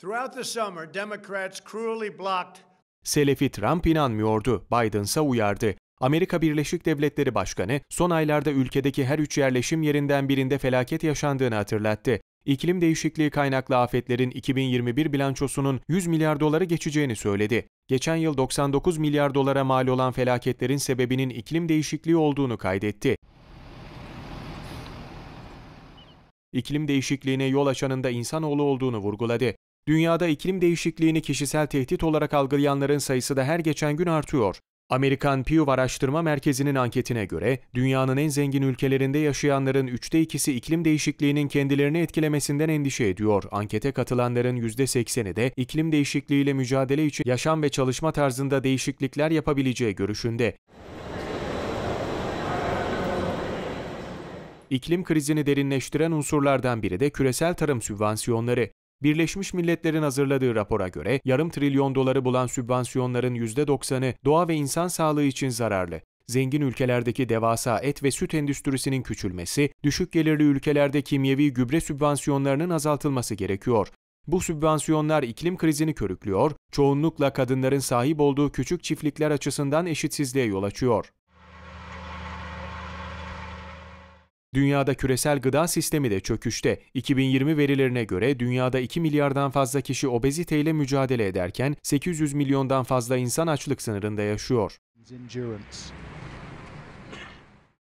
Throughout the summer, Democrats cruelly blocked Selefi Trump inanmıyordu, Biden'sa uyardı. Amerika Birleşik Devletleri Başkanı son aylarda ülkedeki her üç yerleşim yerinden birinde felaket yaşandığını hatırlattı. İklim değişikliği kaynaklı afetlerin 2021 bilançosunun 100 milyar doları geçeceğini söyledi. Geçen yıl 99 milyar dolara mal olan felaketlerin sebebinin iklim değişikliği olduğunu kaydetti. İklim değişikliğine yol açanın da insanoğlu olduğunu vurguladı. Dünyada iklim değişikliğini kişisel tehdit olarak algılayanların sayısı da her geçen gün artıyor. Amerikan Pew Araştırma Merkezi'nin anketine göre dünyanın en zengin ülkelerinde yaşayanların üçte ikisi iklim değişikliğinin kendilerini etkilemesinden endişe ediyor. Ankete katılanların yüzde sekseni de iklim değişikliğiyle mücadele için yaşam ve çalışma tarzında değişiklikler yapabileceği görüşünde. İklim krizini derinleştiren unsurlardan biri de küresel tarım sübvansiyonları. Birleşmiş Milletler'in hazırladığı rapora göre yarım trilyon doları bulan sübvansiyonların %90'ı doğa ve insan sağlığı için zararlı. Zengin ülkelerdeki devasa et ve süt endüstrisinin küçülmesi, düşük gelirli ülkelerde kimyevi gübre sübvansiyonlarının azaltılması gerekiyor. Bu sübvansiyonlar iklim krizini körüklüyor, çoğunlukla kadınların sahip olduğu küçük çiftlikler açısından eşitsizliğe yol açıyor. Dünyada küresel gıda sistemi de çöküşte. 2020 verilerine göre dünyada 2 milyardan fazla kişi obeziteyle mücadele ederken 800 milyondan fazla insan açlık sınırında yaşıyor.